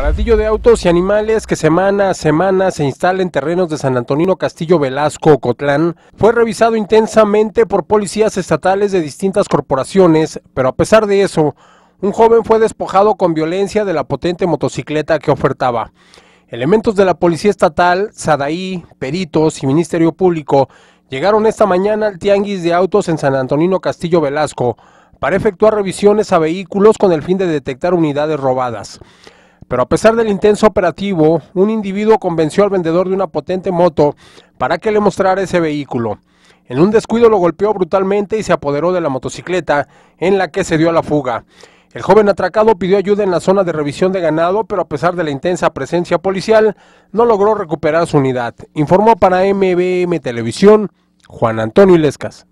Baratillo de autos y animales que semana a semana se instala en terrenos de San Antonino Castillo Velasco, Cotlán, fue revisado intensamente por policías estatales de distintas corporaciones, pero a pesar de eso, un joven fue despojado con violencia de la potente motocicleta que ofertaba. Elementos de la Policía Estatal, Sadaí, peritos y Ministerio Público llegaron esta mañana al Tianguis de Autos en San Antonino Castillo Velasco para efectuar revisiones a vehículos con el fin de detectar unidades robadas. Pero a pesar del intenso operativo, un individuo convenció al vendedor de una potente moto para que le mostrara ese vehículo. En un descuido lo golpeó brutalmente y se apoderó de la motocicleta, en la que se dio a la fuga. El joven atracado pidió ayuda en la zona de revisión de ganado, pero a pesar de la intensa presencia policial, no logró recuperar su unidad, informó para MBM Televisión Juan Antonio Ilescas.